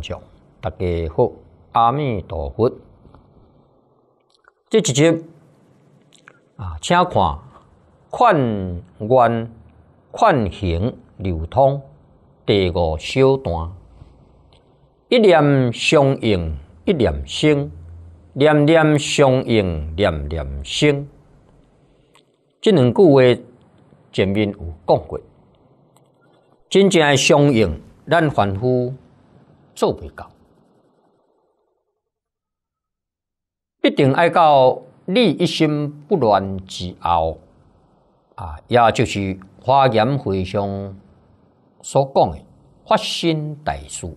众，大家好，阿弥陀佛。这一集啊，请看《款缘款行流通》第五小段：一念相应，一念生；念念相应，念念生。这两句话前面有讲过，真正的相应，咱凡夫。做被到，必定要到你一心不乱之后，啊，也就是花言会上所讲的发心代数，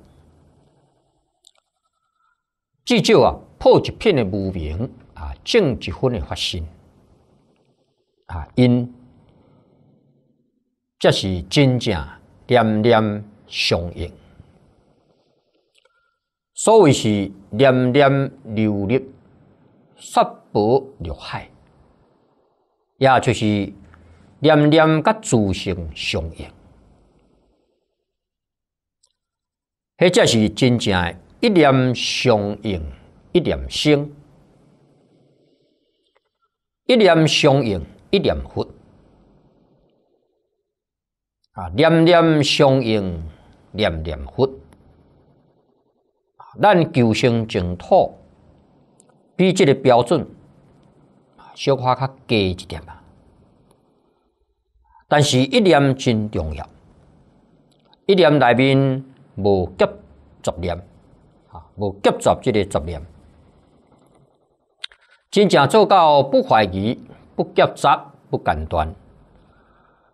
至少啊破一片的无明啊，正一分的发心啊，因这是真正念念相应。所谓是念念流入刷波入海，也就是念念甲自性相应，迄才是真正一念相应，一念生，一念相应，一念佛啊，念念相应，念念佛。咱求生净土，比这个标准小可较低一点嘛。但是一念真重要，一念内面无夹杂念，啊，无夹杂这个杂念，真正做到不怀疑、不夹杂、不间断，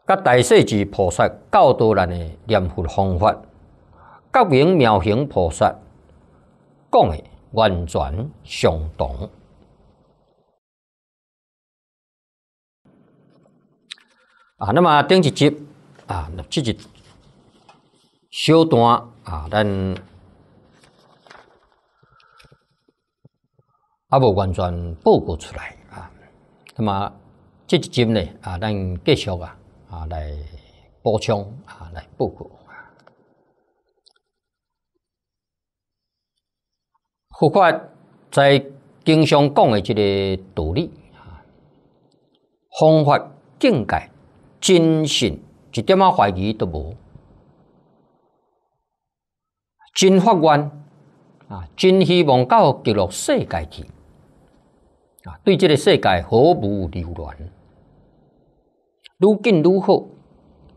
甲大世界菩萨教导咱的念佛方法，甲名妙行菩萨。讲的完全相同。啊，那么第一集啊，那这节小段啊，咱啊无完全报告出来啊，那么这集呢啊，咱继续啊啊来补充啊来报告。佛法在经常讲的这个道理，方法境界、真心一点啊怀疑都无。真法愿啊，真希望到极乐世界去啊，对这个世界毫无留恋。愈近愈好，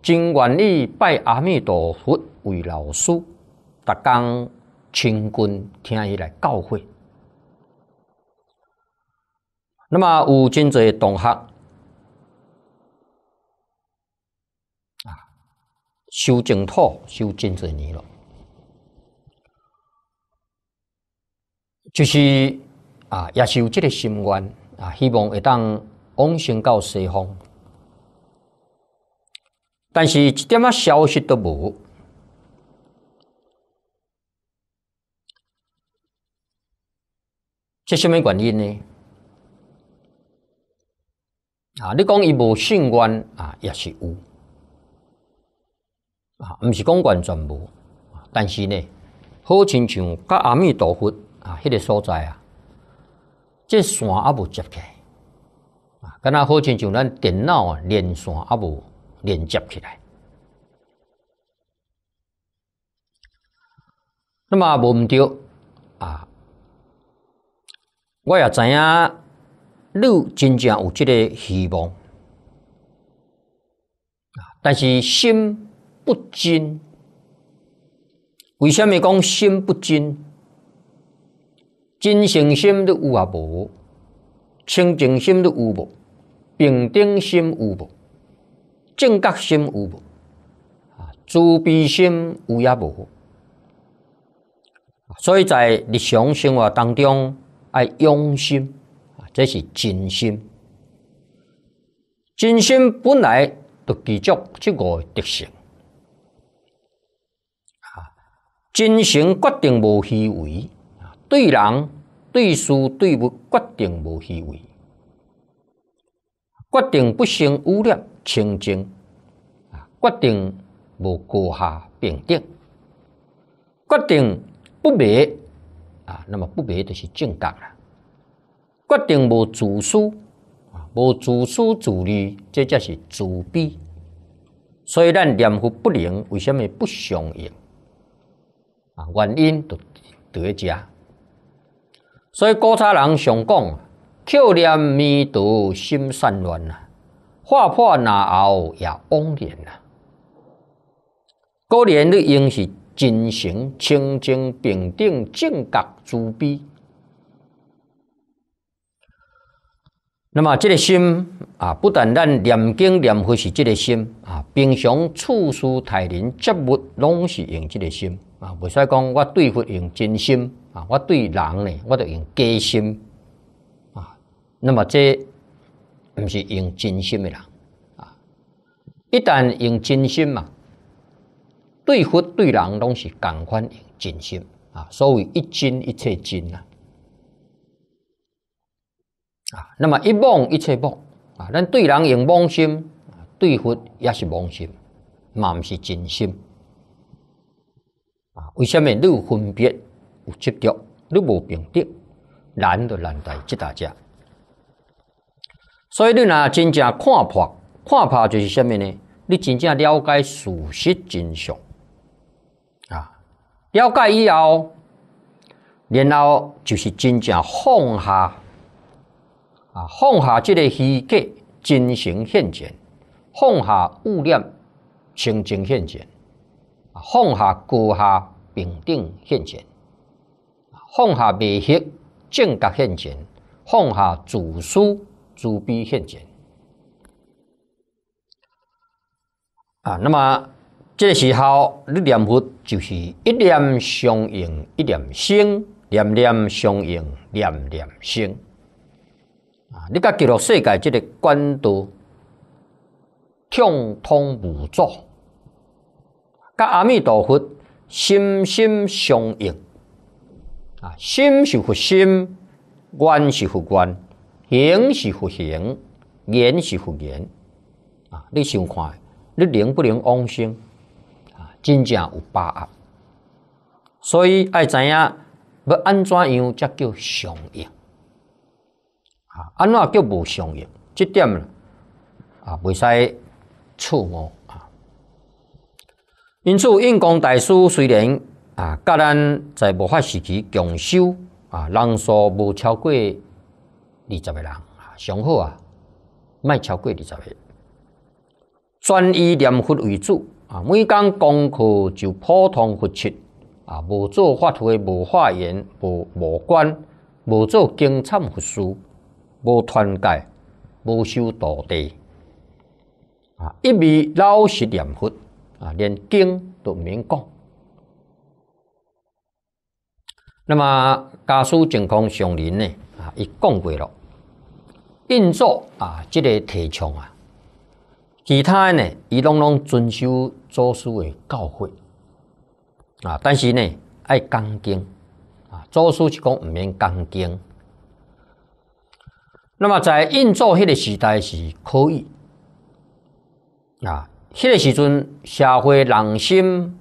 真愿意拜阿弥陀佛为老师，达工清军听伊来教诲。那么有真侪同学啊修净土修真侪年了，就是啊也是有这个心愿啊，希望会当往生到西方，但是一点仔消息都无。这什么原因呢？啊，你讲伊无性观啊，也是有啊，毋是讲完全无，但是呢，好亲像甲阿弥陀佛啊，迄个所在啊，这线阿无接起来啊，敢若好亲像咱电脑啊，连线阿无连接起来。那么无毋着啊。我也知影，你真正有这个希望，但是心不真。为什么讲心不真？真诚心都有啊无，清净心都有无，平等心有无，正觉心无无，慈悲心有也无。所以在日常生活当中。用心啊，这是真心。真心本来就具足这个德性啊。真心决定无虚伪，对人对事对物决定无虚伪，决定不生污染清净决定无高下平定，决定不灭。啊，那么不别就是正觉了。决定无自私啊，无自私自利，这才是自悲。以咱念佛不灵，为什么不相应？啊，原因就伫得遮。所以古早人常讲：扣念弥陀心善乱啊，化破难后也安然啊。果然，你应是。金行、青金、平等正觉慈悲。那么这个心啊，不但咱念经、念佛是这个心啊，平常处事待人接物拢是用这个心啊。袂使讲，我对佛用真心啊，我对人呢，我都用假心啊。那么这毋是用真心的人啊，一旦用真心嘛。对佛对人拢是赶款真心啊，所谓一真一切真啊。啊，那么一妄一切妄啊，咱对人用妄心，对佛也是妄心，嘛毋是真心啊？为什么你有分别有执着，你无平等，难就难在即大家。所以你若真正看破，看破就是什么呢？你真正了解事实真相。了解以后，然后就是真正放下啊，放下即个虚假，真心现前；放下污念，清净现前；放下高下平等现前；放下未歇正觉现前；放下自私自利现前。啊，那么。这时候，你念佛就是一念相应，一念生，念念相应，念念生。啊，你甲极乐世界这个关度畅通无阻，甲阿弥陀佛心心相应。啊，心是佛心，观是佛观，行是佛行，言是佛言。啊，你想看，你能不能往生？真正有把握，所以爱知影要安怎样才叫相应啊？安怎叫无相应？这点啊，袂使触摸啊。因此，印光大师虽然啊，甲咱在无法时期共修啊，人数无超过二十个人啊，上好啊，莫超过二十个，专以念佛为主。啊，每天功课就普通佛七，啊，无做法会，无化缘，无无捐，无做经忏佛事，无团结，无修道地，啊，一味老实念佛，啊，连经都免讲。那么家属情况上人呢？啊，伊讲过了，运作啊，即个提倡啊。其他呢，伊拢拢遵守祖师的教诲啊，但是呢，爱恭敬啊，祖师是讲毋免恭敬。那么在印度迄个时代是可以啊，迄个时阵社会人心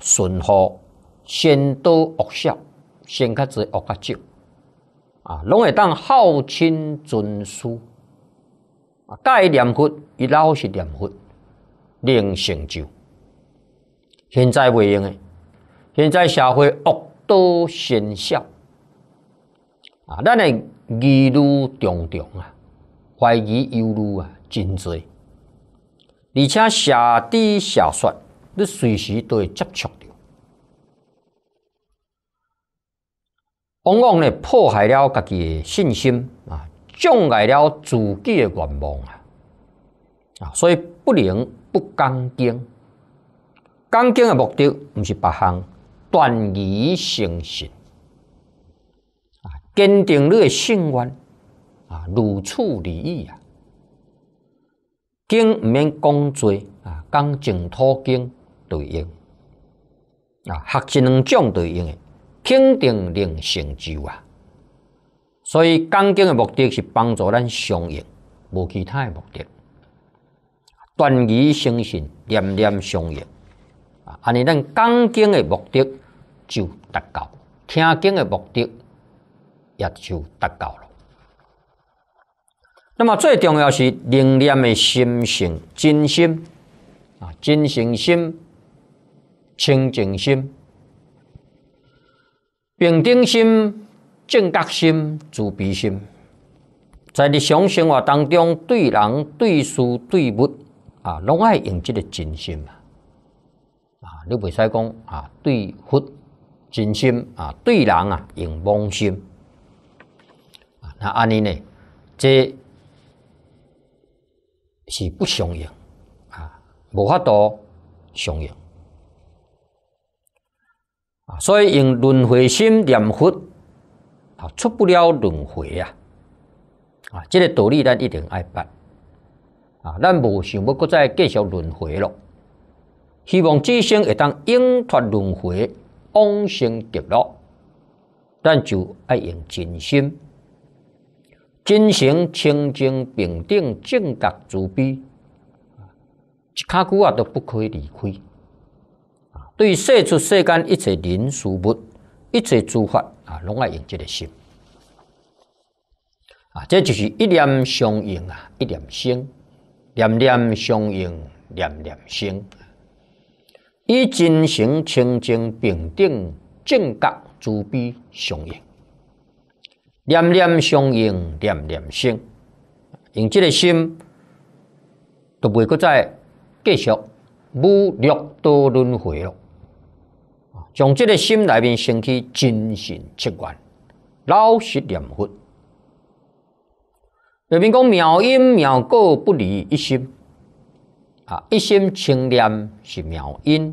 淳厚，先多恶少，先较侪恶较少啊，拢会当孝亲尊师。啊，该念佛，伊老是念佛，能成就。现在袂用诶，现在社会恶多喧嚣啊，咱诶疑虑重重啊，怀疑忧虑啊，真侪。而且下低下说，你随时都会接触着，往往咧破坏了家己信心啊。障碍了自己的愿望啊！啊，所以不能不恭敬。恭敬的目的毋是别项，断疑生信啊，坚定你的信愿啊，如此而已啊。经毋免讲多啊，讲净土经对应啊，学习两种对应的，肯定能成就啊。所以，讲经的目的是帮助咱相应，无其他的目的。断疑生信，念念相应，啊，安尼咱讲经的目的就达到，听经的目的也就达到了。那么最重要是凝练的心性，真心，啊，真诚心，清净心，平定心。正觉心、慈悲心，在日常生活当中，对人、对事、对物啊，拢爱用这个真心啊。啊，你袂使讲啊，对佛真心啊，对人啊，用妄心啊。那安尼呢？这是不相应啊，无法度相应啊。所以用轮回心念佛。出不了轮回啊！啊，这个道理咱一定爱办啊！咱无想要再继续轮回了，希望自生会当永脱轮回，往生极乐，咱就爱用真心，进行清净、平等、正觉、慈悲，一卡骨啊都不可以离开啊！对世出世间一切人事物，一切诸法。啊，拢爱用即个心啊，这就是一念相应啊，一念生，念念相应，念念生。以真诚清净平等正觉慈悲相应，念念相应，念念生。用即个心，就未搁再继续无量多轮回了。从这个心内面升起真心，七观老实念佛。人民讲妙音妙果不离一心啊，一心清念是妙音，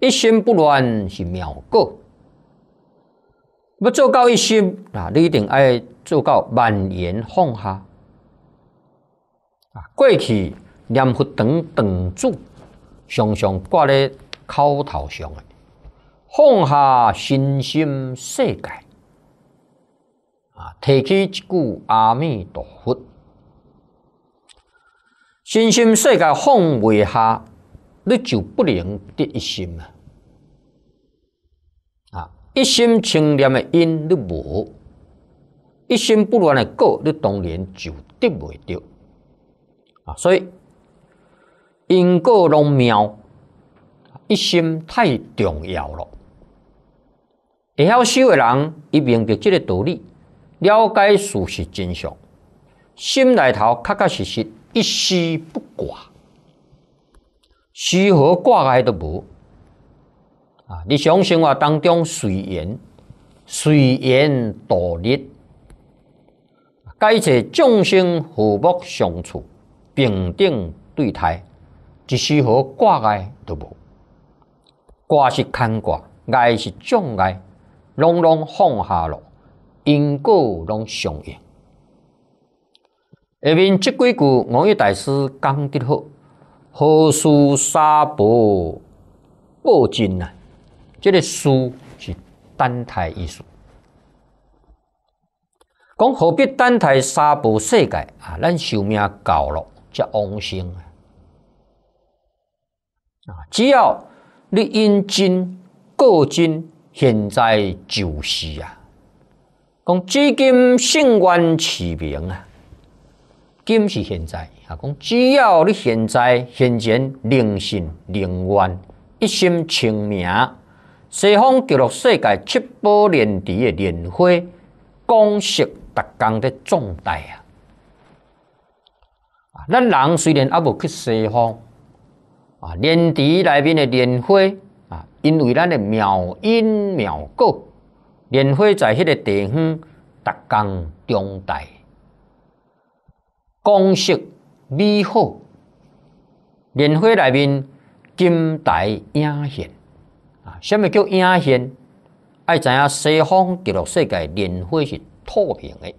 一心不乱是妙果。要做到一心啊，你一定爱做到万言放下啊，过去念佛堂等住，常常挂咧口头上。放下身心世界，啊，提起一句阿弥陀佛，身心世界放不下，你就不能得一心啊，一心清凉的因你无，一心不乱的果你当然就得未到。啊，所以因果拢妙，一心太重要了。会晓修的人，伊明白即个道理，了解事实真相，心内头确确实实一丝不挂，丝毫挂碍都无。啊！你相生活当中随缘，随缘度日，该些众生和睦相处，平等对待，一丝毫挂碍都无。挂是牵挂，碍是障碍。拢拢放下咯，因果拢相应。下面即几句五蕴大师讲得好：何事三婆报尽啊？即个书是单台意思，讲何必单台三婆世界啊？咱寿命够咯，叫往生啊！只要你因尽果尽。现在就是啊，讲至今信愿持名啊，今是现在啊，讲只要你现在现前，灵性灵愿，一心清名，西方极乐世界七宝莲池的莲花，共摄逐方的状大啊。咱人虽然阿无去西方啊，莲池内面的莲花。啊，因为咱的妙音妙果，莲花在迄个地方逐工中大，光色美好，莲花内面金台影现。啊，甚么叫影现？爱知影西方极乐世界莲花是透明的，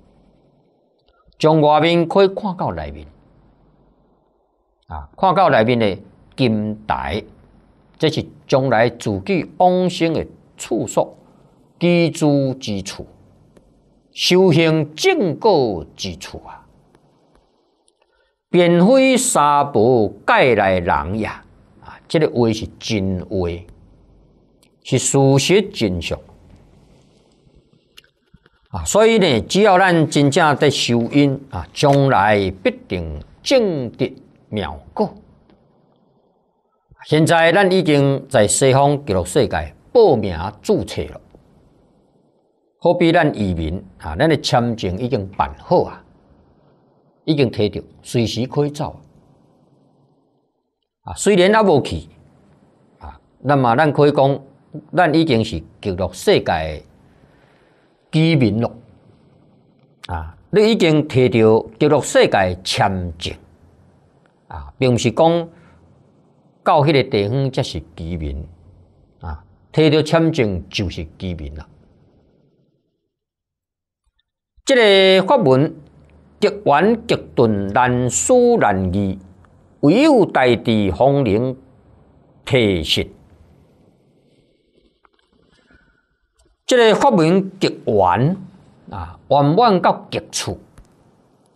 从外面可以看到里面。啊，看到里面的金台。这是将来自己往生的处所、居住之处、修行正果之处啊！并非三宝盖来人也啊，这个话是真话，是事实真相啊！所以呢，只要咱真正在修因啊，将来必定正得妙果。现在咱已经在西方极乐世界报名注册了，好比咱移民啊，咱的签证已经办好啊，已经摕到，随时可以走啊。虽然阿无去啊，那么咱可以讲，咱已经是极乐世界的居民了啊。你已经摕到极乐世界签证啊，并不是讲。到迄个地方，才是居民啊！摕到签证就是居民了。这个法门极完极顿，难思难议，唯有大地风灵体现。这个法门极完啊，完远到极处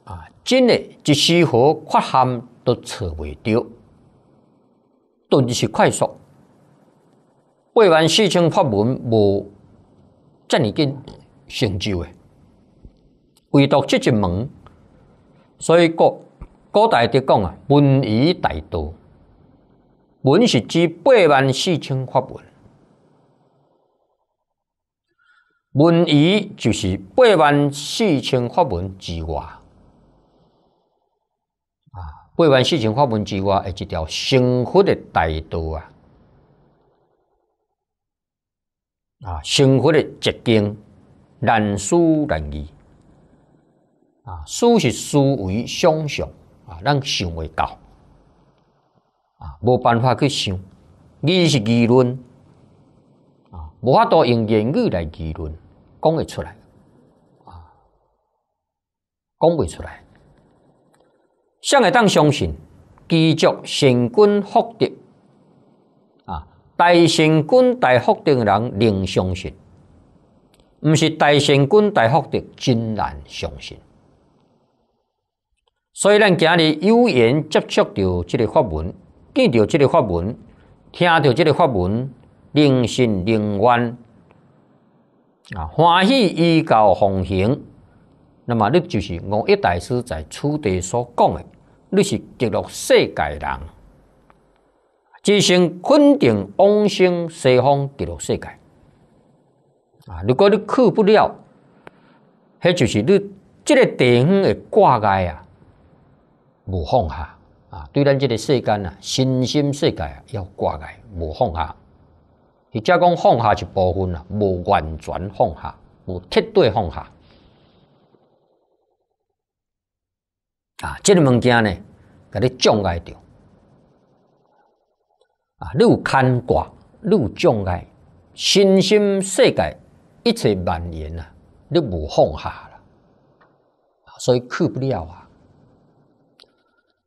啊，真诶，一丝毫缺陷都找未着。都是快速，八万四千法门无遮尔紧成就诶，唯独即一门。所以古古代的讲啊，文以大道，文是指八万四千法门，文以就是八万四千法门之外。办完事情发文之外，而一条生活的大道啊，啊，生活的捷径，难思难议啊，思是思维想象啊，咱想未到啊，无办法去想；二是议论啊，无法度用言语来议论，讲会出来啊，讲未出来。向来当相信，基督神君福德啊，大神君大福德的人能相信，毋是大神君大福德真难相信。所以咱今日有缘接触到这个法门，见到这个法门，听到这个法门，能信能愿啊，欢喜依教奉行。那么你就是五一大师在此地所讲的。你是极乐世界人，即生困定往生西方极乐世界啊！如果你去不了，迄就是你即个地方会挂碍啊，无放下啊！对咱即个世间啊，身心世界啊，要挂碍无放下。或者讲放下一部分啊，无完全放下，无彻底放下。啊，这个物件呢，甲你障碍着。啊，有牵挂，有障碍，身心世界一切蔓延啊，你无放下啦，所以去不了啊。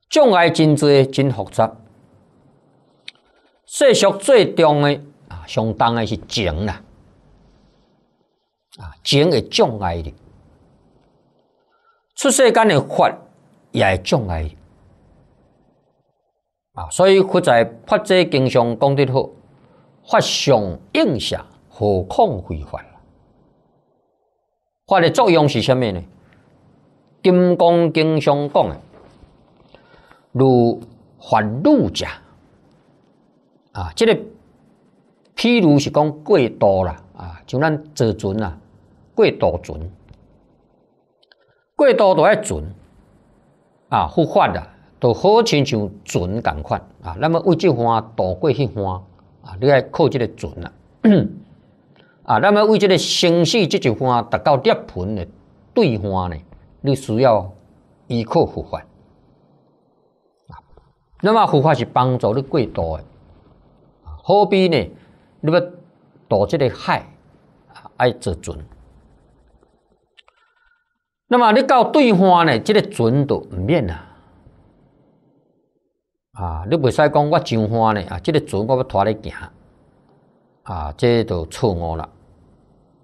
障碍真多，真复杂。世俗最重的啊，相当的是情啦。啊，情嘅障碍的，出世间诶法。也障碍啊，所以佛在发这经上讲得好，法相映相，何空回幻？法的作用是啥面呢？金刚经上讲的，如法路家啊，这个譬如是讲过度了啊，像咱坐船啊，过度船，过度都爱船。啊，复法啦，都好亲像船共款啊。那么为即款渡过去，款啊，你爱靠这个船啦。啊，那么为这个生死即一款达到涅槃的对换呢，你需要依靠复法。啊，那么复法是帮助你过渡的，好比呢？你要渡这个海，爱坐船。那么你到对换呢？这个准都唔免啦。啊，你未使讲我上花呢啊，这个准我要拖你行啊，这都错误了。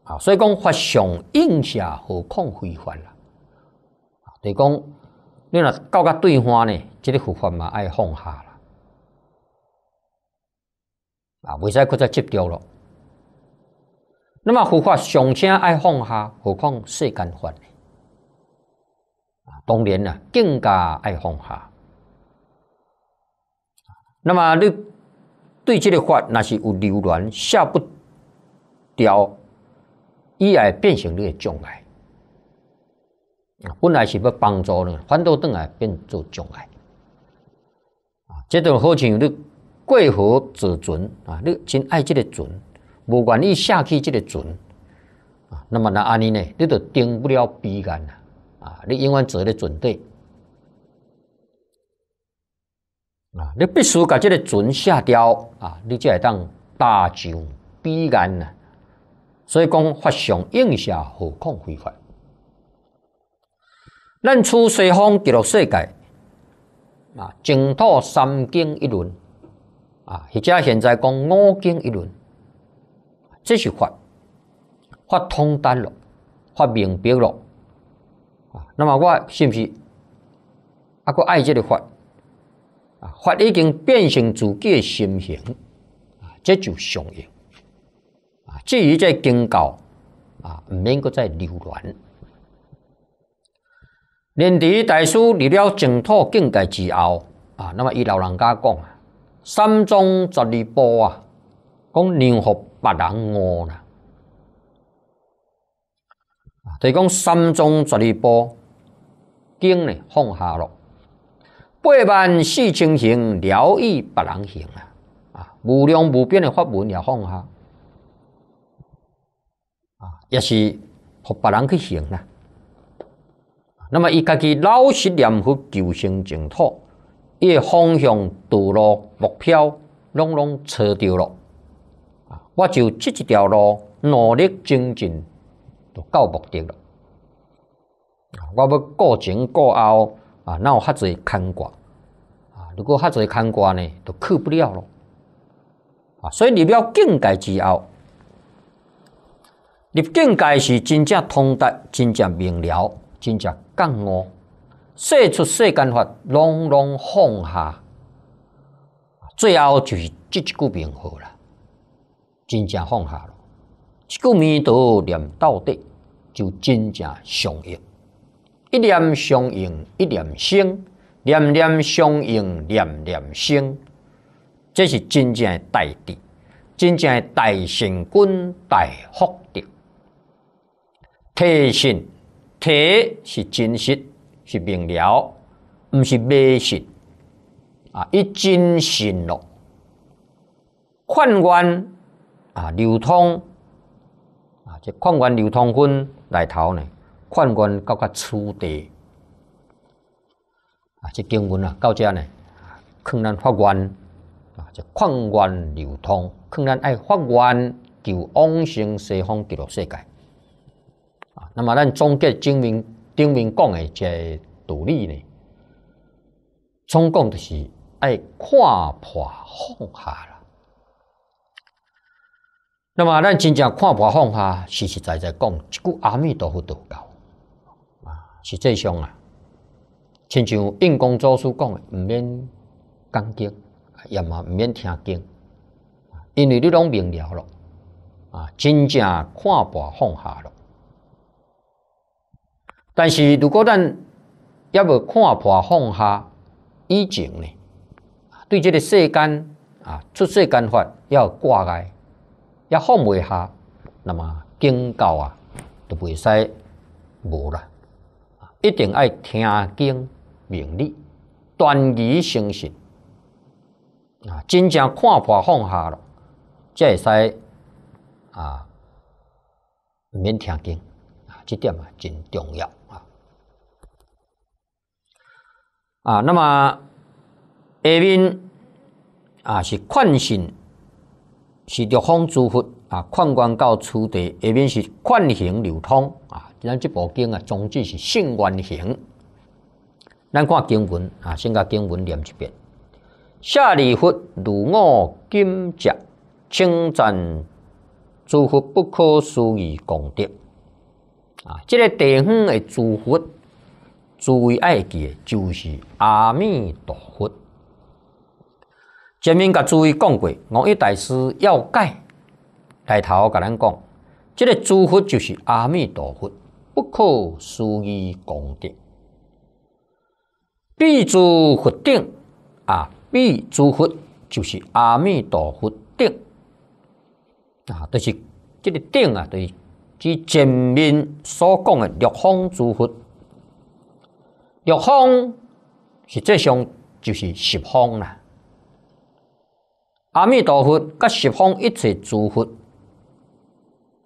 啊，所以讲发上印象，何况非花了。啊，等于讲你若到个对换呢，这个复花嘛爱放下啦。啊，袂使搁再接着了。那么复花上先爱放下，何况世间呢？当然啦，更加爱放下。那么你对这个法那是有留恋，下不掉，易来变成你的障碍。本来是要帮助你，反倒等来变做障碍。啊，这种好像你过河这个啊，你真爱这个准，不愿意下去这个准啊，那么那安尼呢，你都定不了彼岸了。啊！你永远择咧准对，啊！你必须把这个准下掉，啊！你才会当大上必然啊。所以讲发上应下，何空非凡？咱出西方极乐世界，啊！净土三经一轮，啊！或者现在讲五经一轮，这是法，发通达了，发明白了。那么我是不是啊？个爱这个法啊？法已经变成自己诶心形啊，这就相应啊。至于在宗教啊，毋免搁再流转。念池大师入了净土境界之后啊，那么伊老人家讲啊，三宗十二部啊，讲念佛别人恶啦。啊，提讲三宗十二波。经呢放下咯，八万四千行，了义别人行啊！啊，无量无边的法门也放下啊，也是和别人去行啊。那么，伊家己老实念佛求生净土，诶方向道路目标拢拢找着了啊，我就这一条路努力精进，就到目的了。我要顾前顾后啊，那我哈侪看管啊。如果哈侪看管呢，就去不了了啊。所以入了境界之后，入境界是真正通达、真正明了、真正降悟，说出世间法，拢拢放下。最后就是这一个名号了，真正放下了，这个弥陀念到底就真正相应。一念相应，一念生；念念相应，念念生。这是真正的大地，真正的大神君、大福德。体信，体是真实，是明了，毋是迷信。啊，一真信咯，矿源啊流通啊，这矿源流通分来头呢？矿源较较粗大，啊，这经文啊，到这呢，困咱发源啊，这矿源流通困咱爱发源求往生西方极乐世界啊。那么咱总结经文，经文讲的这道理呢，总共就是爱看破放下啦。那么咱真正看破放下，实实在在讲，一句阿弥陀佛都到。实际上啊，亲像印光祖师讲的，毋免恭敬，也嘛毋免听经，因为你拢明了咯，啊，真正看破放下咯。但是如果咱要不看破放下以前呢，对这个世间啊，出世间法要挂碍，要放未下，那么经教啊，就未使无了。一定爱听经明理断疑生信啊，真正看破放下喽，这才啊，免听经啊，这点啊真重要啊啊。那么下面啊是惯性，是六方诸佛啊，矿官到初地，下面是惯性流通啊。咱这部经啊，宗旨是性愿行。咱看经文啊，先甲经文念一遍。舍利弗，如我今者，称赞诸佛不可思议功德啊！这个地方的诸佛，诸位爱记就是阿弥陀佛。前面甲诸位讲过，五一大师要解，开头甲咱讲，这个诸佛就是阿弥陀佛。不可思议功德，必诸佛定啊！必诸佛就是阿弥陀佛定啊！就是这个定啊，就是即前面所讲的六方诸佛。六方实际上就是十方啦。阿弥陀佛跟十方一切诸佛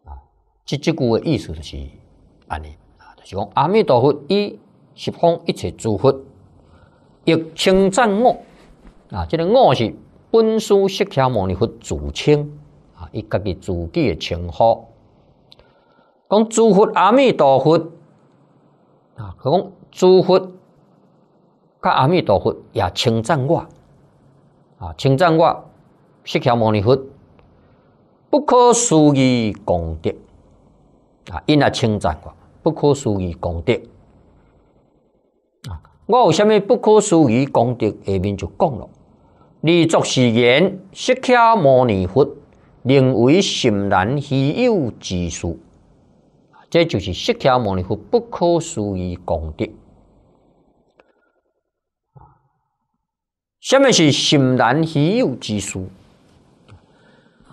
啊，这即句的意思就是。安尼啊，就是讲阿弥陀佛以十方一切诸佛亦称赞我啊，这个我是本师释迦牟尼佛自称啊，一个个自己的称呼。讲诸佛阿弥陀佛啊，讲诸佛跟阿弥陀佛也称赞我啊，称赞我释迦牟尼佛不可思议功德啊，因来称赞我。不可思议功德啊！我有虾米不可思议功德，下面就讲了：立作誓言，释迦牟尼佛令为信难稀有之书。这就是释迦牟尼佛不可思议功德。下面是信难稀有之书，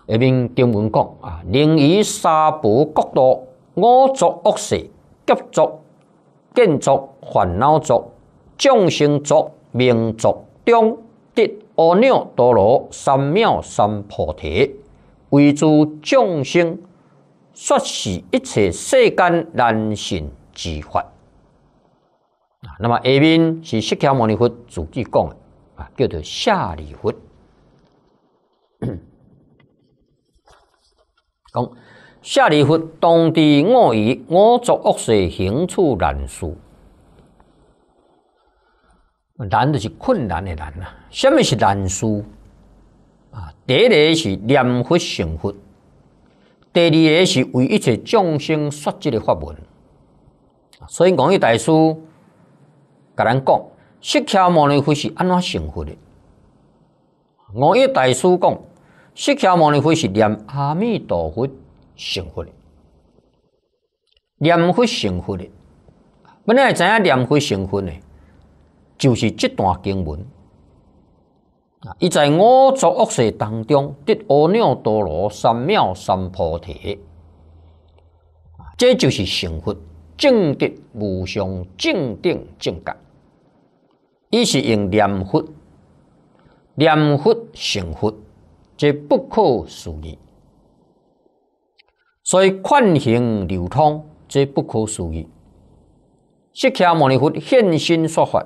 下面中文讲啊：令于三婆国多我作恶事。劫浊、建筑、烦恼浊、众生浊、民浊中的阿耨多罗三藐三菩提，为诸众生说是一切世间难信之法。啊，那么下面是释迦牟尼佛自己讲的啊，叫做下利佛。讲。舍礼弗当地恶语，我作恶事，行处难事，难的是困难的难啊！什么是难事啊？第一个是念佛成佛，第二个是为一切众生说这个法门。所以，五一大师甲咱讲，释迦牟尼佛是安怎成佛的？五一大师讲，释迦牟尼佛是念阿弥陀佛。幸福的，念佛幸福的，本来怎样念佛成佛呢？就是这段经文。啊，一在五浊恶世当中得阿耨多罗三藐三菩提，这就是幸福，正定无上正定正觉。伊是用念佛，念佛成佛，这不可思议。所以，款行流通则不可思议。释迦牟尼佛现身说法，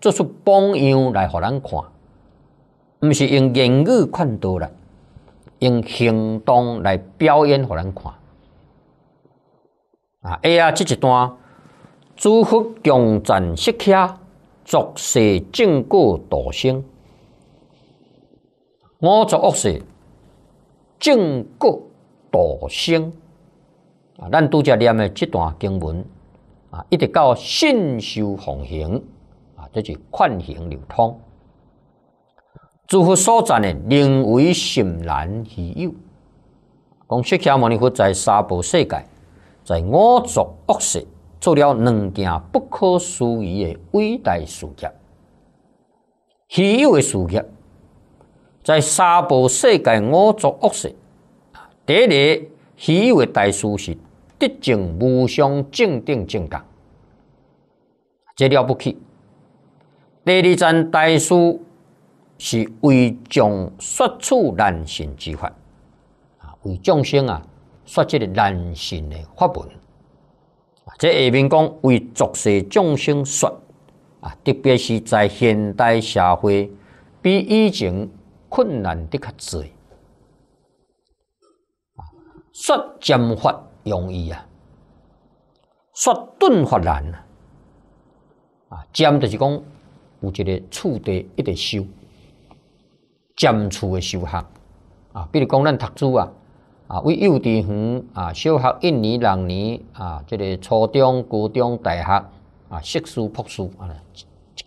做出榜样来，互咱看。毋是用言语劝导人，用行动来表演，互咱看。啊！哎呀，这一段，诸佛共赞释迦，作世正故道心。我作恶世正故。道生啊，咱都叫念诶这段经文啊，一直到信修奉行啊，这是劝行流通。诸佛所赞的灵为心然稀有，讲释迦牟尼佛在娑婆世界，在五浊恶世做了两件不可思议的伟大事业，稀有的事业，在娑婆世界五浊恶世。第一，第一位大师是德政无相正定正觉，这了不起。第二站大师是为众说处难行之法，啊，为众生啊说这个难行的法门。这下面讲为俗世众生说，啊，特别是在现代社会，比以前困难的较侪。说减法容易啊，说钝发难啊。啊，尖就是讲有一个处地一直修，尖处的修学啊，比如讲咱读书啊，啊为幼稚园啊、小学一年、两年啊，这个初中、高中、大学啊，设施、图书啊，一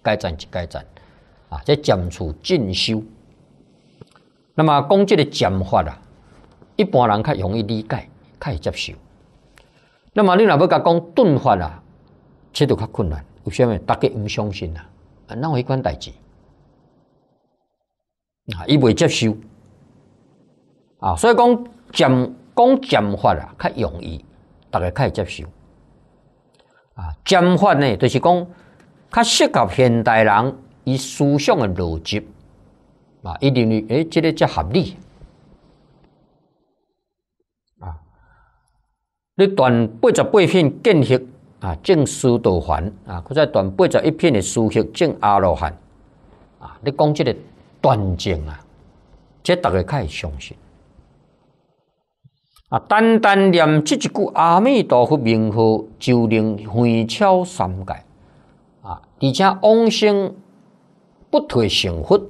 阶层一阶层啊，这尖处进修。那么讲这个减法啊。一般人较容易理解，较会接受。那么你若要甲讲顿法啊，就都较困难。有咩？大家毋相信啦，啊，哪会迄款代志？啊，伊未接受。啊，所以讲讲讲法啊，较容易，大家较会接受。啊，讲法呢，就是讲较适合现代人以思想的逻辑。啊，一定诶，即个则合理。你断八十八品见血啊，正思道洹啊；或者断八十一品的须血，正阿罗汉啊。你讲即个断证啊，这大家较会相信啊。单单念即一句阿弥陀佛名号，就能回超三界啊，而且往生不退成佛。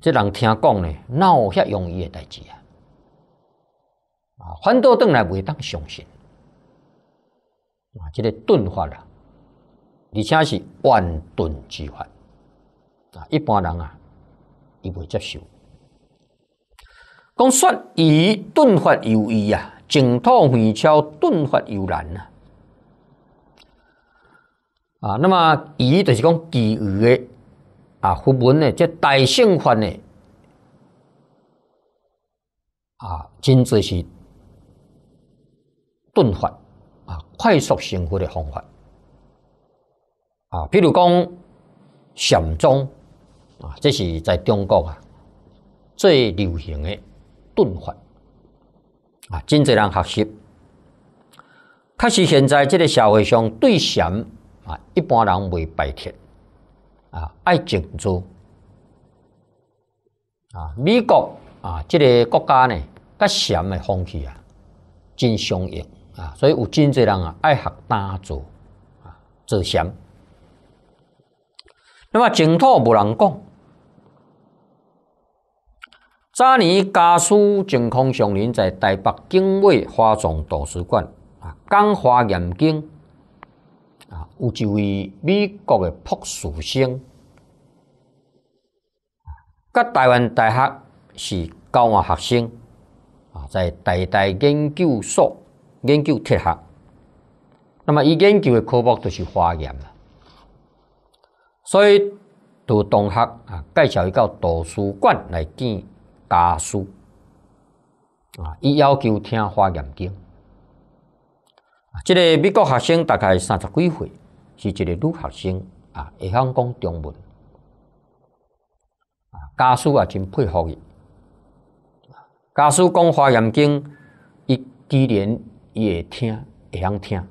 这人听讲呢，哪有遐容易的代志啊？啊，翻多顿来不会当相信，啊，这个顿法啦，而且是万顿之法，啊，一般人啊，也不会接受。讲说以顿法有易啊，净土回敲顿法有难呐。啊，那么以就是讲其余的啊，佛门的这大乘法呢，啊，真就是。顿法啊，快速幸福的方法啊，比如讲禅宗啊，这是在中国啊最流行的顿法啊，真多人学习。确实，现在这个社会上对禅啊，一般人未拜天啊，爱静坐啊，美国啊这个国家呢，甲禅的风气啊，真相应。啊，所以有真济人啊，爱学打坐啊，做禅。那么净土无人讲。早年家书情况上，林在台北经卫花种图书馆啊，讲华严经啊，有一位美国的博士生，甲台湾大学是交换学生啊，在台大研究所。研究铁学。那么伊研究诶科目就是花验嘛，所以杜同学啊，介绍伊到图书馆来见家书啊，伊要求听花验经即个美国学生大概三十几岁，是一个女学生啊，会晓讲中文啊，家属也真佩服伊，家属讲花言经，伊居然。会听，会晓听啊！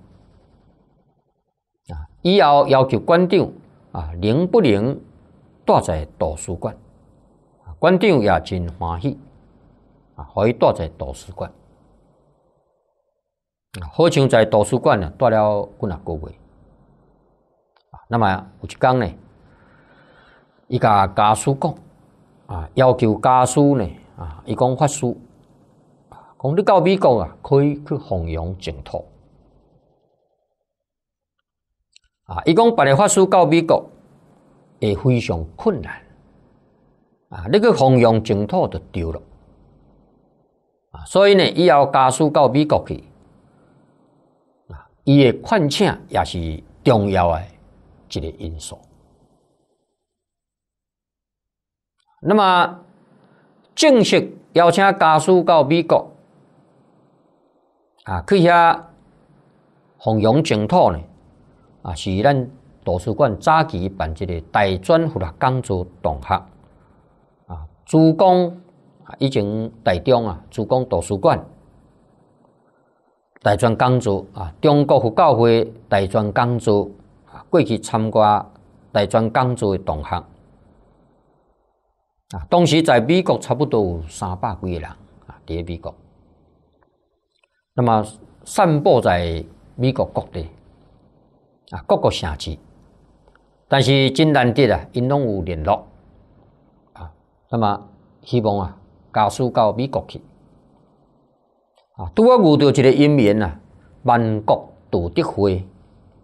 以后要求馆长啊，能不能带在图书馆？馆长也真欢喜啊，可以带在图书馆好像在图书馆呢，待了不哪个月啊。那么有一天呢，伊家家属讲啊，要求家属呢啊，伊讲发书。讲你到美国啊，可以去弘扬净土啊！伊讲别个法师到美国，会非常困难啊！你去弘扬净土就丢了啊，所以呢，以要家属到美国去啊，伊的款请也是重要的一个因素。那么正式邀请家属到美国。啊，去遐弘扬净土呢？啊，是咱图书馆早期办一个大专辅导工座同学。啊，主攻啊，以前大中啊，主攻图书馆，大专工座啊，中国佛教会大专工座啊，过去参加大专工座的同学。啊，当时在美国差不多有三百几个人啊，在美国。那么散布在美国各地啊各个城市，但是真难得啊，因拢有联络啊。那么希望啊，加速到美国去啊。拄啊遇到一个因缘啊，万国道德会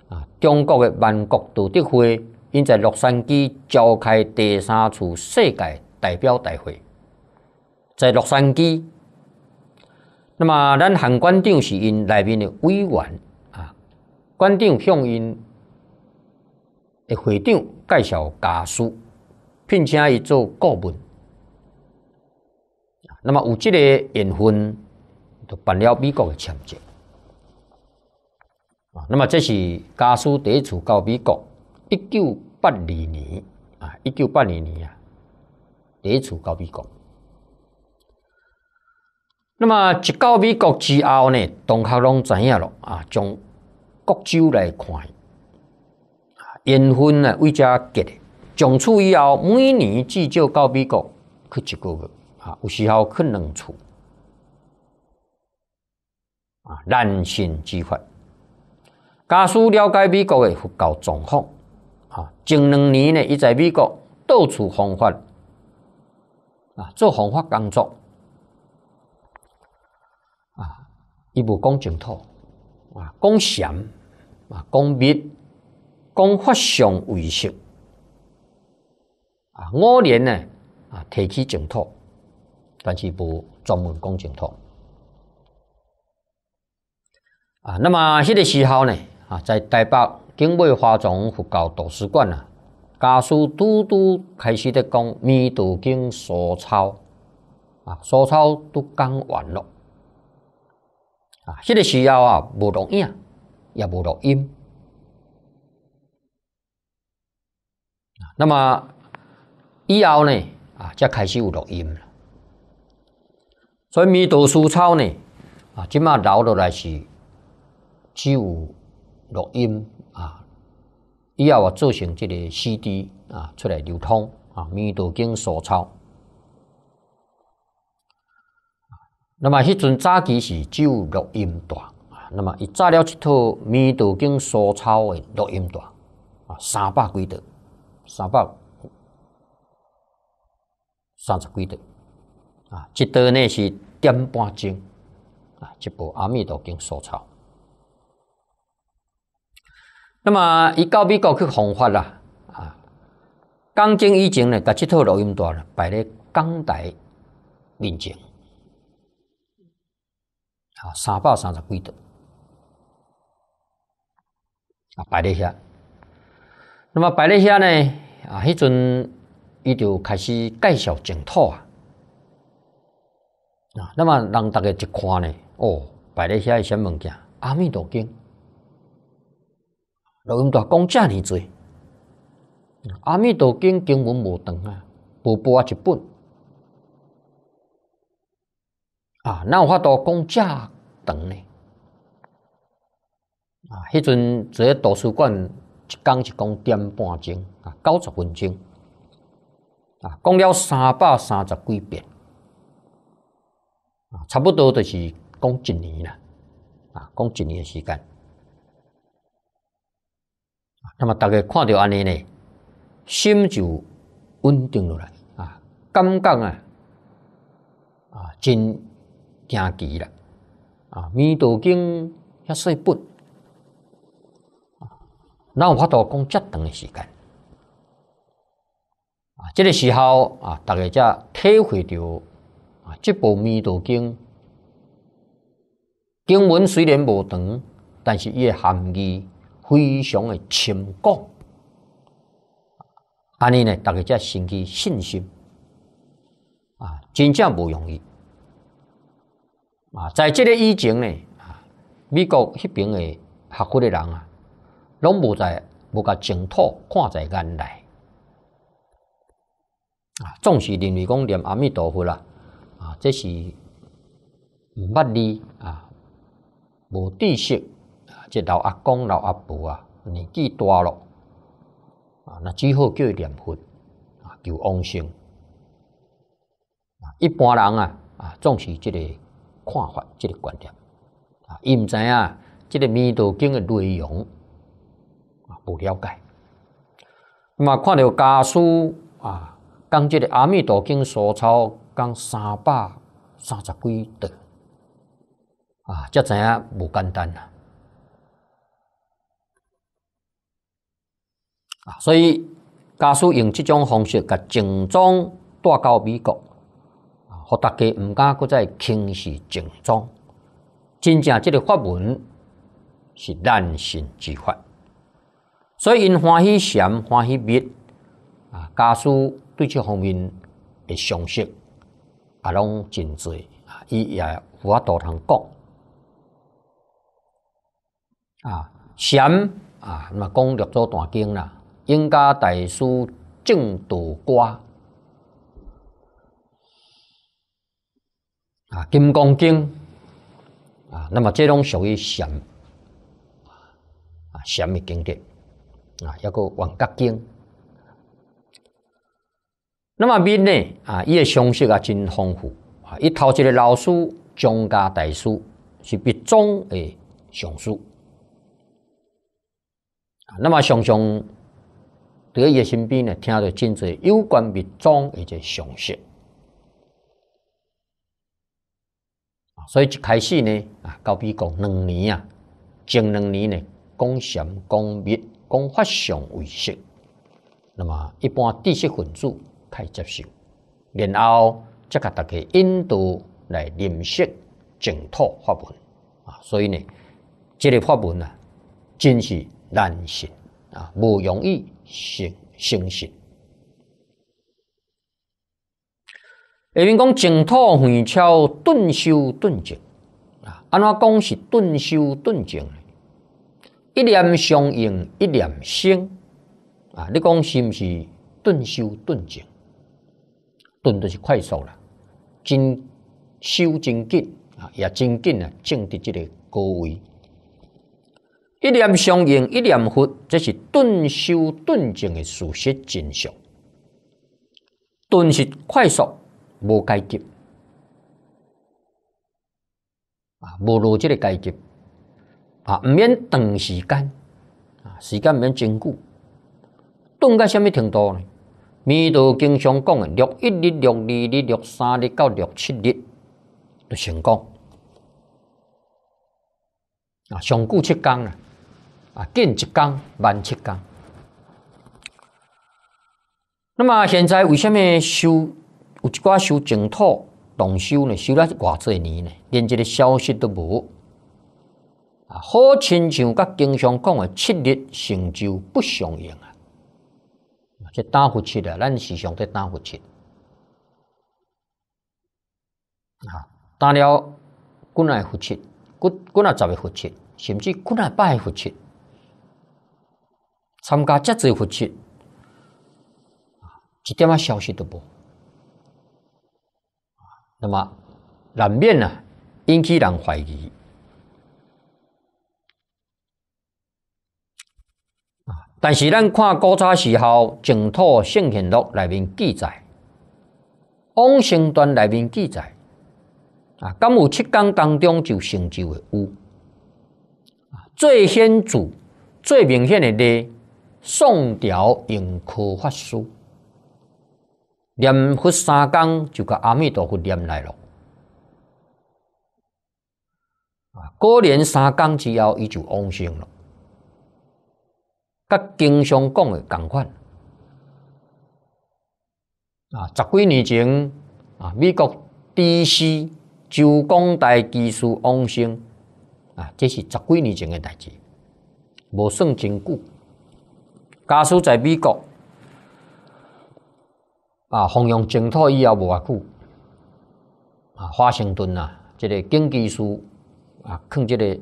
啊，中国的万国道德会，因在洛杉矶召开第三次世界代表大会，在洛杉矶。那么，咱韩馆长是因内面的委员啊，馆长向因的会长介绍家属，聘请伊做顾问。那么有即个缘分，就办了美国的签证啊。那么这是家属第一次到美国，一九八二年啊，一九八二年啊，第一次到美国。那么一到美国之后呢，同学拢知影咯啊。从各州来看，缘分呢为遮结。从此以后，每年至少到美国去一个月啊，有时候去两次啊，难信之法。家属了解美国的佛教状况啊，前两年呢，伊在美国到处弘法啊，做弘法工作。伊无讲净土，啊，讲禅，啊，讲密，讲发上微识，啊，五年呢，啊，提起净土，但是无专门讲净土，啊，那么迄个时候呢，啊，在台北警卫花庄佛教图书馆啊，家属都都开始在讲弥陀经疏抄，啊，疏抄都讲完了。啊，这个时候啊，无录音，也无录音。啊，那么以后呢，啊，才开始有录音了。所以弥陀书抄呢，啊，今嘛留落来是只有录音啊。以后啊做成这个 CD 啊，出来流通啊，弥陀经所抄。那么迄阵早期是只有录音带啊，那么伊炸了一套阿弥陀经疏钞诶录音带啊，三百几段，三百三十几段啊，一段呢是点半钟啊，一部阿弥陀经疏钞。那么伊到美国去弘法啦啊，刚经以前呢，甲即套录音带咧摆咧讲台面前。啊，三百三十几度啊，摆在遐。那么摆在遐呢？啊，迄阵伊就开始介绍净土啊。啊，那么人逐个一看呢，哦，摆了遐一啥物件，阿弥陀经，老文大讲遮尔济，阿弥陀经经文无长啊，无不啊一本。啊，那我话都讲遮长呢。啊，迄阵咧图书馆一讲一讲点半钟，啊，九十分钟，啊，讲了三百三十几遍，啊，差不多就是讲一年啦啊，讲一年的时间。啊，那么大家看到安尼呢，心就稳定落来，啊，感觉啊，啊，真。惊奇了啊！《弥陀经》遐碎本，那我发到讲遮长的时间啊，这个时候啊，大家才体会到啊，这部《弥陀经》经文虽然无长，但是伊诶含义非常的深广。安尼呢，大家才升起信心啊，真正不容易。啊，在即个以前呢，啊，美国迄边诶学佛诶人啊，拢无在，无甲净土看在眼里，啊，总是认为讲念阿弥陀佛啦，啊，这是毋捌字啊，无知识，啊，即老阿公老阿婆啊，年纪大咯，啊，那只好叫伊念佛，啊，求往生，啊，一般人啊，啊，总是这个。看法，这个观点啊，毋知影这个《弥陀经》诶内容啊，不了解。嘛，看到家书啊，讲即个《阿弥陀经》所抄讲三百三十几段啊，这知影无简单啊。啊，所以家书用即种方式甲正宗带到美国。互大家毋敢搁再轻视正庄，真正即个法门是难行之法，所以因欢喜禅欢喜蜜啊，家属对即方面诶常识啊，拢真侪啊，伊也有啊度通讲啊禅啊，那讲六祖大经啦，应家大师正道歌。啊，《金刚经》啊，那么这种属于禅，啊，禅的经典，啊，一个《万夹经》。那么面呢，啊，伊的常识啊，真丰富啊。伊头一个老师，张家大师是密宗的上师啊，那么常常在伊身边呢，听着真侪有关密宗一个常识。所以一开始呢，啊，到美国两年啊，前两年呢，讲禅、讲密、讲法上为识，那么一般知识分子太接受，然后再给大家引导来认识净土法门啊。所以呢，这个法门啊，真是难行啊，无容易成成信。下面讲净土圆超顿修顿证啊，安怎讲是顿修顿证呢？一念相应，一念生啊，你讲是毋是顿修顿证？顿就是快速啦，真修真紧啊，也真紧啊，正伫即个高位。一念相应，一念佛，这是顿修顿证的事实真相。顿是快速。无阶级，啊，无逻辑诶阶级，啊，毋免长时间，啊，时间毋免真久，炖到什么程度呢？密度经常讲诶，六一日、六二日、六三日到六七日著成功，啊，上古七天啊，啊，见一天，万七天。那么现在为什么修？有一寡收净土，动修呢？修了挂几年呢？连一个消息都无啊！好亲像甲经常讲诶，七日成就不相应啊！即打佛七啊，咱时常在打佛七啊。打了，滚来佛七，滚滚来十个佛七，甚至滚来百个佛七，参加遮济佛七一点仔消息都无。那么难免呢，引起人怀疑。啊，但是咱看古早时候净土圣贤录里面记载，往生端里面记载，啊，刚有七天当中就成就的有，最先主最明显的的，宋朝永科法师。念佛三工就个阿弥陀佛念来了，啊，过年三工之后，伊就往生了，甲经常讲的同款。啊，十几年前，啊，美国 DC 周公大技术往生，啊，这是十几年前的代志，无算真久。家属在美国。啊，弘扬净土以后无偌久，啊，华盛顿呐，这个经济书啊，劝即个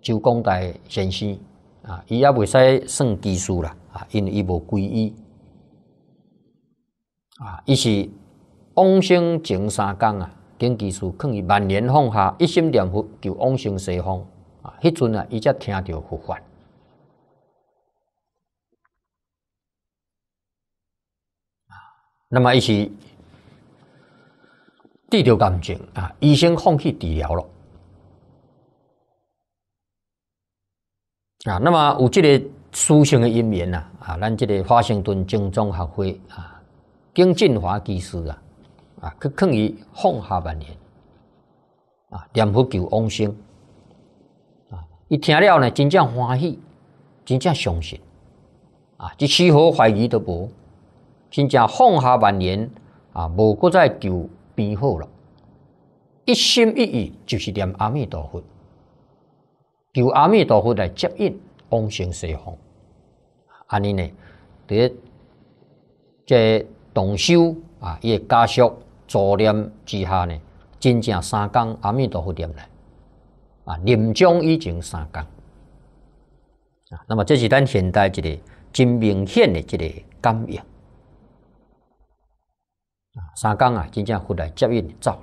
周公台先生啊，伊也未使算技术啦，啊，因为伊无皈依，啊，伊是往生前三工啊，经济书劝伊万年放下，一心念佛求往生西方，啊，迄阵啊，伊才听到佛法。那么一是治疗感情啊，医生放弃治疗了啊。那么有这个书信的因缘呐啊，咱这个华盛顿精忠学会啊，金进华技师啊啊，去劝伊放下万年啊，念佛求往生啊。一听了呢，真正欢喜，真正相信啊，一丝毫怀疑都无。真正放下万年啊，无搁再求边好了，一心一意就是念阿弥陀佛，求阿弥陀佛来接引，往生西方。安尼呢，在这动修啊，伊个家属助念之下呢，真正三更阿弥陀佛念来啊临终已经三更啊。那么这是咱现代一个真明显的一个感应。三纲啊，真正回来接应你走。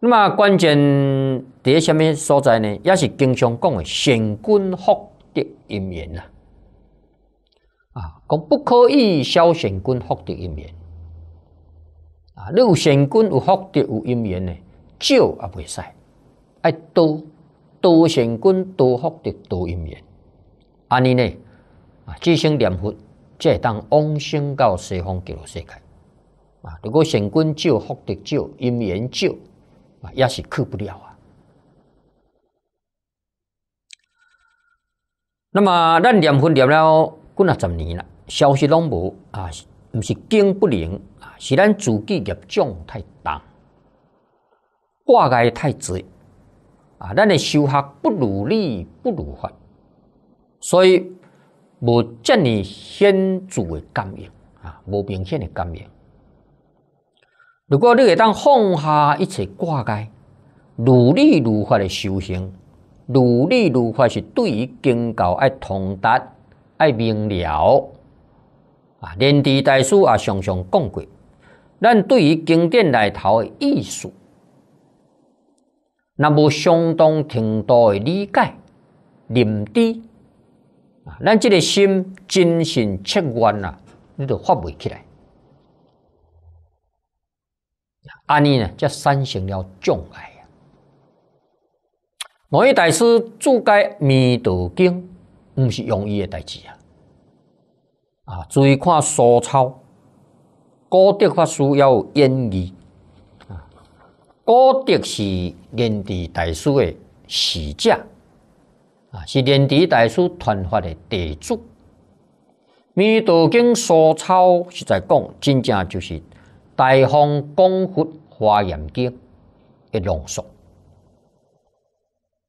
那么关键在什么所在呢？也是经常讲的善根福德因缘呐。啊，讲不可以消善根福德因缘。啊，你有善根有福德有因缘呢，少也袂使。哎，多多善根多福德多因缘，安尼呢？啊，积善念佛，即当往生到西方极乐世界。啊！如果善根少、福德少、因缘少，啊，也是去不了啊。那么，咱念佛念了几二十年了，消息拢无啊，不是经不灵啊，是咱自己业障太重，挂碍太侪啊。咱的修学不如理不如法，所以无遮么显著的感应啊，无明显的感应。如果你给咱放下一切挂碍，努力如法的修行，努力如法是对于宗教爱通达、爱明了啊。莲池大师也常常讲过，咱对于经典内头的意思，若无相当程度的理解、认知啊，咱即个心真心切愿啊，你都发袂起来。安尼呢，则产生了障碍啊。某一大师注解《弥陀经》，唔是容易嘅代志啊！啊，注意看疏超，高德法师要有言语啊。高德是莲迪大师嘅使者，啊，是莲迪大师传法嘅地主。《弥陀经》疏超实在讲，真正就是。大方功夫化研究的浓缩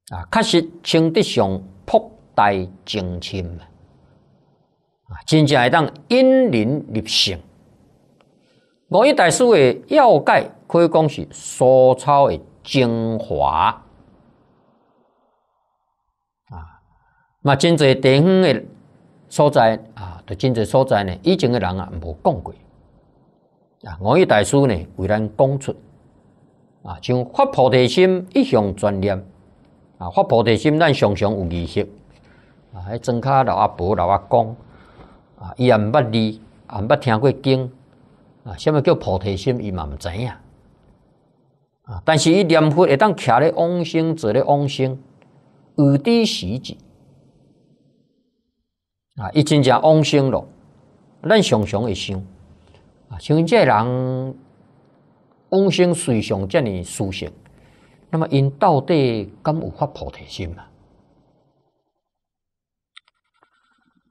啊，确实称得上博大精深啊，真正会当因人立性。五一大师的要概可以讲是苏草的精华啊，嘛真侪地方的所在啊，都真侪所在呢，以前的人啊无讲过。啊！五一大师呢，为咱讲出啊，像发菩提心一向专念啊，发菩提心，咱常常有意识啊。迄庄较老阿婆、老阿公啊，伊也毋捌字，也毋捌听过经啊，什么叫菩提心，伊嘛毋知影啊。但是伊念佛会当倚咧往生，坐咧往生，有低时节啊，伊真正往生咯，咱常常会想。像这人，往生随上这呢殊胜，那么因到底敢有发菩提心吗？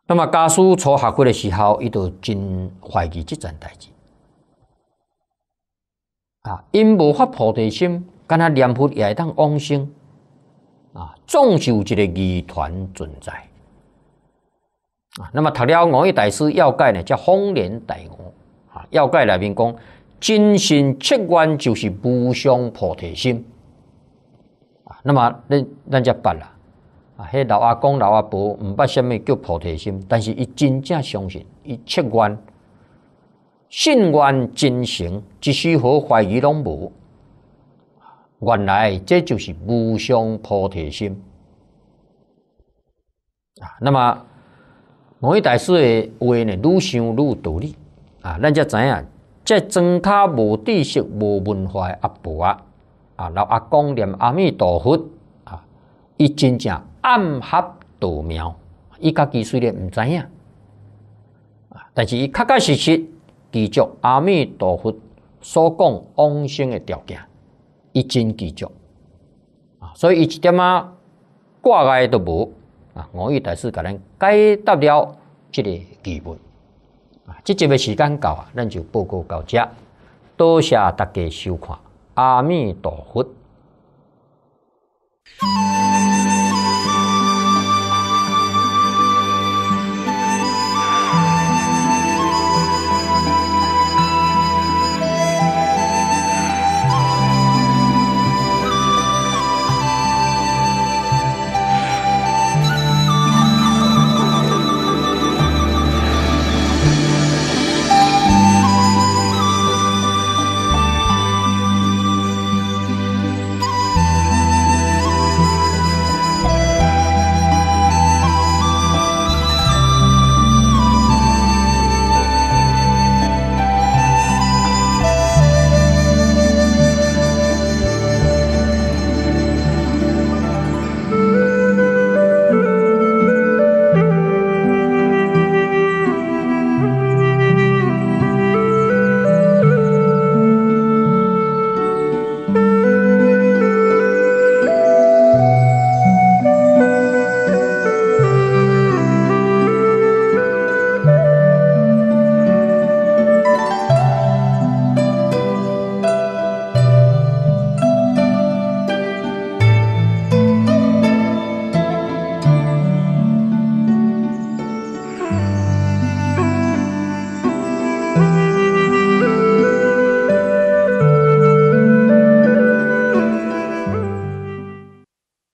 那么家属初学费的时候，伊就真怀疑这件代志。啊，因无发菩提心，敢若念佛也会当往生，啊，是就一个疑团存在。啊，那么读了我一大师要盖呢，叫丰年大悟》。要盖来宾讲，真心切观就是无上菩提心啊。那么恁咱家捌啦啊，迄老阿公老阿婆毋捌虾米叫菩提心，但是伊真正相信伊切观，信愿真诚，一丝毫怀疑拢无。原来这就是无上菩提心啊。那么每一大师诶话呢，愈想愈道理。啊，咱就知影，即庄卡无知识、无文化的阿婆啊，啊老阿公念阿弥陀佛啊，伊真正暗合道苗，伊家己虽然毋知影啊，但是伊确确实实记住阿弥陀佛所讲往生的条件，伊真记住啊，所以伊一点啊挂碍都无啊，我以大师甲咱解答了这个疑问。这节的时间到啊，咱就报告到这。多谢大家收看，阿弥陀佛。